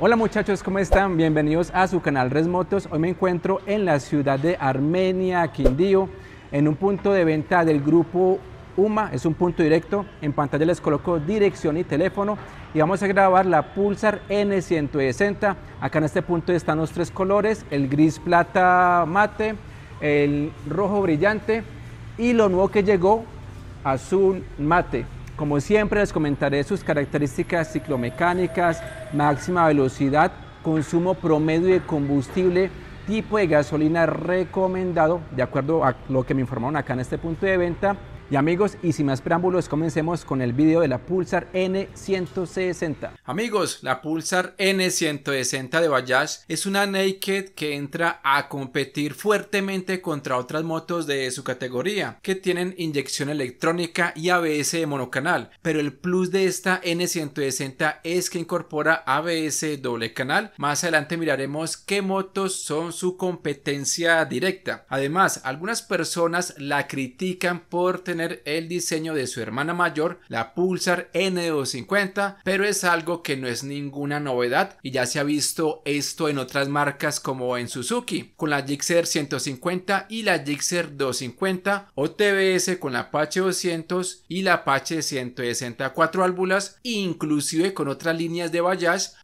Hola muchachos, ¿cómo están? Bienvenidos a su canal Resmotos. Hoy me encuentro en la ciudad de Armenia, Quindío, en un punto de venta del grupo UMA, es un punto directo. En pantalla les coloco dirección y teléfono y vamos a grabar la Pulsar N160. Acá en este punto están los tres colores, el gris plata mate, el rojo brillante y lo nuevo que llegó, azul mate. Como siempre les comentaré sus características ciclomecánicas, máxima velocidad, consumo promedio de combustible, tipo de gasolina recomendado, de acuerdo a lo que me informaron acá en este punto de venta, y amigos, y sin más preámbulos, comencemos con el video de la Pulsar N160. Amigos, la Pulsar N160 de Bajaj es una naked que entra a competir fuertemente contra otras motos de su categoría, que tienen inyección electrónica y ABS de monocanal, pero el plus de esta N160 es que incorpora ABS doble canal. Más adelante miraremos qué motos son su competencia directa. Además, algunas personas la critican por tener el diseño de su hermana mayor, la Pulsar N250, pero es algo que no es ninguna novedad y ya se ha visto esto en otras marcas como en Suzuki, con la Gixxer 150 y la Gixxer 250 o TBS con la Apache 200 y la Apache 164 válvulas, inclusive con otras líneas de Bajaj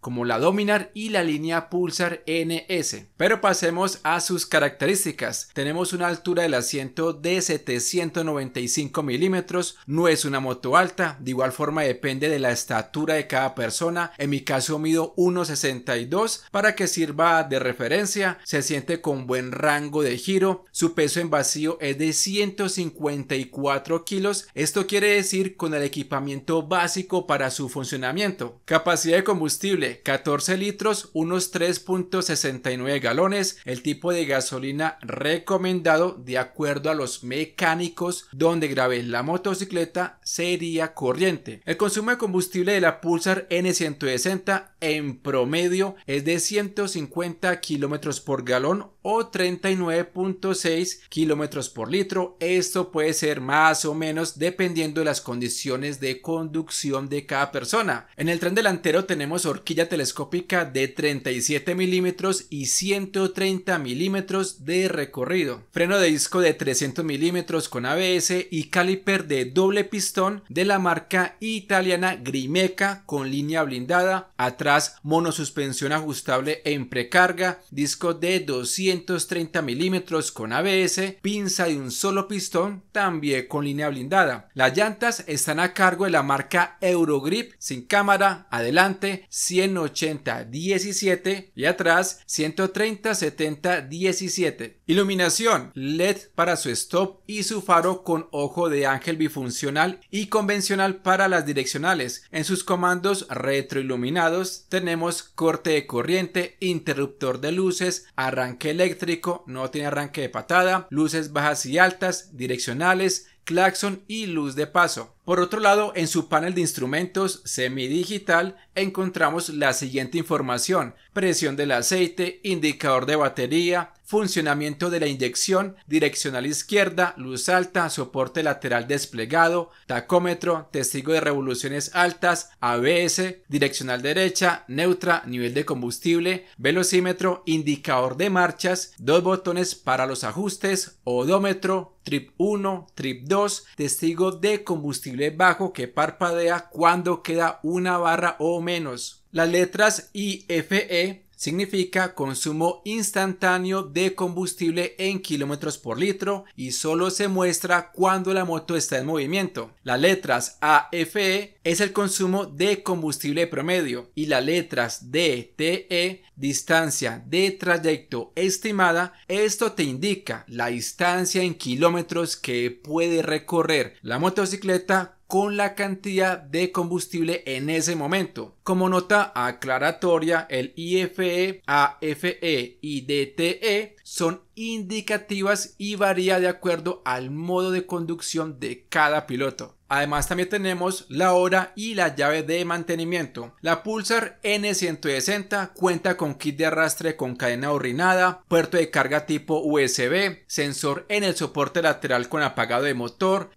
como la Dominar y la línea Pulsar NS. Pero pasemos a sus características. Tenemos una altura del asiento de 795 milímetros, no es una moto alta, de igual forma depende de la estatura de cada persona, en mi caso mido 1,62 para que sirva de referencia, se siente con buen rango de giro, su peso en vacío es de 154 kilos, esto quiere decir con el equipamiento básico para su funcionamiento, capacidad de combustible 14 litros, unos 3.69 galones, el tipo de gasolina recomendado de acuerdo a los mecánicos donde grave la motocicleta sería corriente. El consumo de combustible de la Pulsar N160 en promedio es de 150 kilómetros por galón o 39.6 kilómetros por litro. Esto puede ser más o menos dependiendo de las condiciones de conducción de cada persona. En el tren delantero tenemos horquilla telescópica de 37 milímetros y 130 milímetros de recorrido, freno de disco de 300 milímetros con ABS y caliper de doble pistón de la marca italiana Grimeca con línea blindada, atrás monosuspensión ajustable en precarga, disco de 200 130 milímetros con ABS, pinza de un solo pistón, también con línea blindada. Las llantas están a cargo de la marca Eurogrip, sin cámara, adelante 180-17 y atrás 130-70-17. Iluminación LED para su stop y su faro con ojo de ángel bifuncional y convencional para las direccionales. En sus comandos retroiluminados tenemos corte de corriente, interruptor de luces, arranque eléctrico, no tiene arranque de patada, luces bajas y altas, direccionales, claxon y luz de paso. Por otro lado, en su panel de instrumentos semidigital encontramos la siguiente información, presión del aceite, indicador de batería, funcionamiento de la inyección, direccional izquierda, luz alta, soporte lateral desplegado, tacómetro, testigo de revoluciones altas, ABS, direccional derecha, neutra, nivel de combustible, velocímetro, indicador de marchas, dos botones para los ajustes, odómetro, TRIP 1, TRIP 2, testigo de combustible bajo que parpadea cuando queda una barra o menos. Las letras IFE significa consumo instantáneo de combustible en kilómetros por litro y solo se muestra cuando la moto está en movimiento. Las letras AFE es el consumo de combustible promedio y las letras DTE, distancia de trayecto estimada, esto te indica la distancia en kilómetros que puede recorrer la motocicleta con la cantidad de combustible en ese momento. Como nota aclaratoria, el IFE, AFE y DTE son indicativas y varía de acuerdo al modo de conducción de cada piloto. Además también tenemos la hora y la llave de mantenimiento. La Pulsar N160 cuenta con kit de arrastre con cadena orrinada, puerto de carga tipo USB, sensor en el soporte lateral con apagado de motor,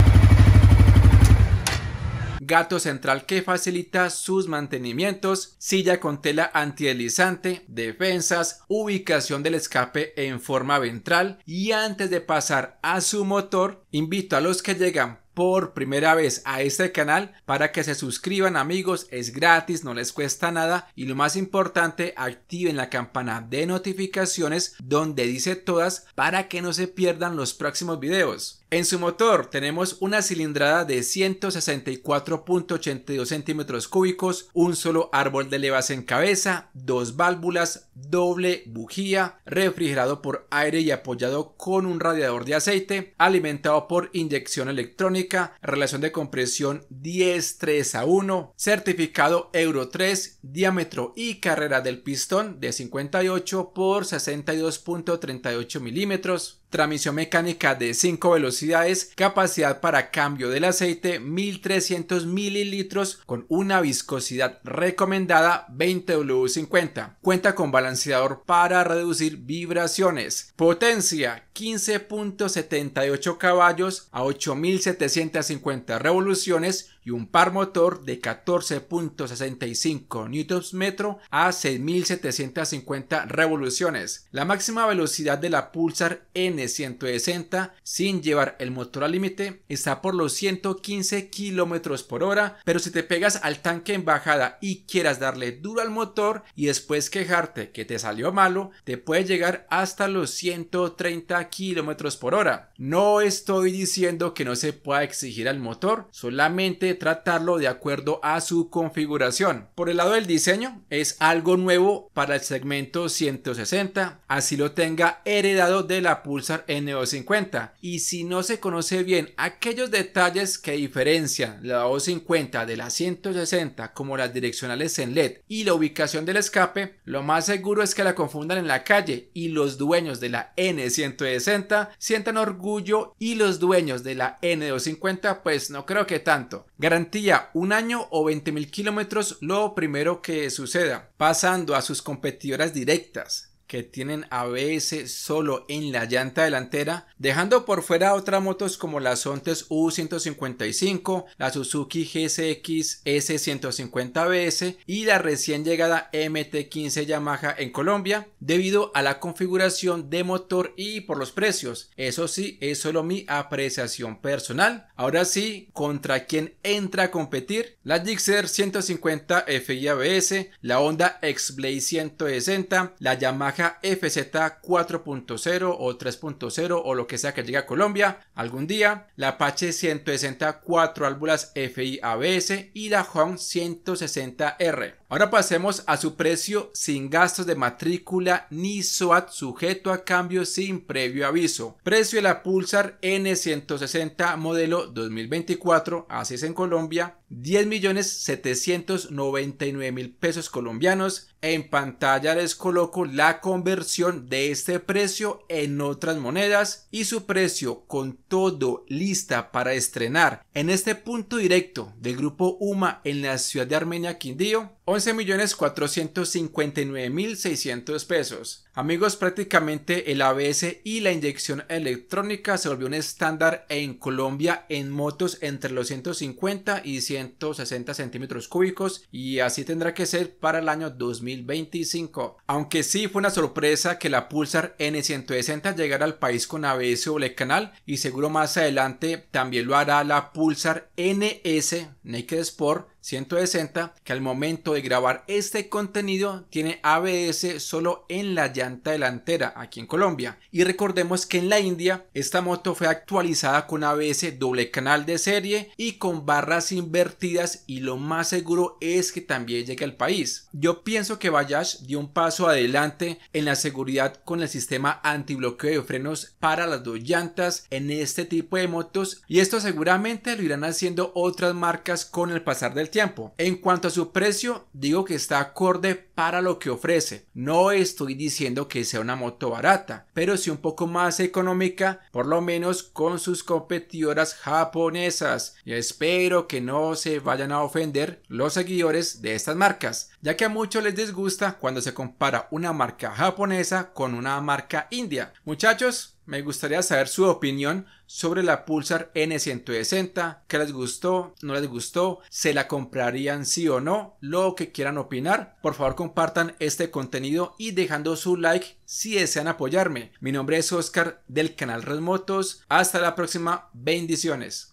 gato central que facilita sus mantenimientos, silla con tela antideslizante, defensas, ubicación del escape en forma ventral y antes de pasar a su motor, invito a los que llegan por primera vez a este canal para que se suscriban amigos es gratis no les cuesta nada y lo más importante activen la campana de notificaciones donde dice todas para que no se pierdan los próximos videos en su motor tenemos una cilindrada de 164.82 centímetros cúbicos, un solo árbol de levas en cabeza, dos válvulas, doble bujía, refrigerado por aire y apoyado con un radiador de aceite, alimentado por inyección electrónica, relación de compresión 10-3 a 1, certificado Euro 3, diámetro y carrera del pistón de 58 por 62.38 milímetros, transmisión mecánica de 5 velocidades, capacidad para cambio del aceite 1300 mililitros con una viscosidad recomendada 20W50. Cuenta con balanceador para reducir vibraciones. Potencia 15.78 caballos a 8750 revoluciones y un par motor de 14.65 Nm a 6.750 revoluciones. La máxima velocidad de la Pulsar N160 sin llevar el motor al límite está por los 115 km por hora, pero si te pegas al tanque en bajada y quieras darle duro al motor y después quejarte que te salió malo, te puede llegar hasta los 130 km por hora. No estoy diciendo que no se pueda exigir al motor, solamente tratarlo de acuerdo a su configuración. Por el lado del diseño, es algo nuevo para el segmento 160, así lo tenga heredado de la Pulsar N250. Y si no se conoce bien aquellos detalles que diferencian la 50 de la 160 como las direccionales en LED y la ubicación del escape, lo más seguro es que la confundan en la calle y los dueños de la N160 sientan orgullo y los dueños de la N250 pues no creo que tanto. Garantía un año o 20.000 kilómetros lo primero que suceda, pasando a sus competidoras directas que tienen ABS solo en la llanta delantera, dejando por fuera otras motos como las Ontes U155, la Suzuki GSX s 150 ABS y la recién llegada MT15 Yamaha en Colombia, debido a la configuración de motor y por los precios. Eso sí, es solo mi apreciación personal. Ahora sí, contra quién entra a competir, la Gixxer 150 FI ABS, la Honda X-Blade 160, la Yamaha FZ 4.0 o 3.0 o lo que sea que llegue a Colombia algún día, la Apache 160 4 válvulas FI ABS y la Hong 160R. Ahora pasemos a su precio sin gastos de matrícula ni SOAT sujeto a cambio sin previo aviso. Precio de la Pulsar N160 modelo 2024, así es en Colombia, 10.799.000 pesos colombianos. En pantalla les coloco la conversión de este precio en otras monedas y su precio con todo lista para estrenar en este punto directo del grupo UMA en la ciudad de Armenia Quindío 11.459.600 pesos. Amigos, prácticamente el ABS y la inyección electrónica se volvió un estándar en Colombia en motos entre los 150 y 160 centímetros cúbicos y así tendrá que ser para el año 2025. Aunque sí fue una sorpresa que la Pulsar N160 llegara al país con ABS doble canal y seguro más adelante también lo hará la Pulsar NS Naked Sport 160 que al momento de grabar este contenido tiene ABS solo en la llanta delantera aquí en Colombia y recordemos que en la India esta moto fue actualizada con ABS doble canal de serie y con barras invertidas y lo más seguro es que también llegue al país. Yo pienso que Bajaj dio un paso adelante en la seguridad con el sistema antibloqueo de frenos para las dos llantas en este tipo de motos y esto seguramente lo irán haciendo otras marcas con el pasar del tiempo. En cuanto a su precio, digo que está acorde para lo que ofrece. No estoy diciendo que sea una moto barata, pero sí un poco más económica, por lo menos con sus competidoras japonesas. Y espero que no se vayan a ofender los seguidores de estas marcas, ya que a muchos les disgusta cuando se compara una marca japonesa con una marca india. Muchachos, me gustaría saber su opinión sobre la Pulsar N160, qué les gustó, no les gustó, se la comprarían sí o no, lo que quieran opinar. Por favor compartan este contenido y dejando su like si desean apoyarme. Mi nombre es Oscar del canal Remotos. Hasta la próxima, bendiciones.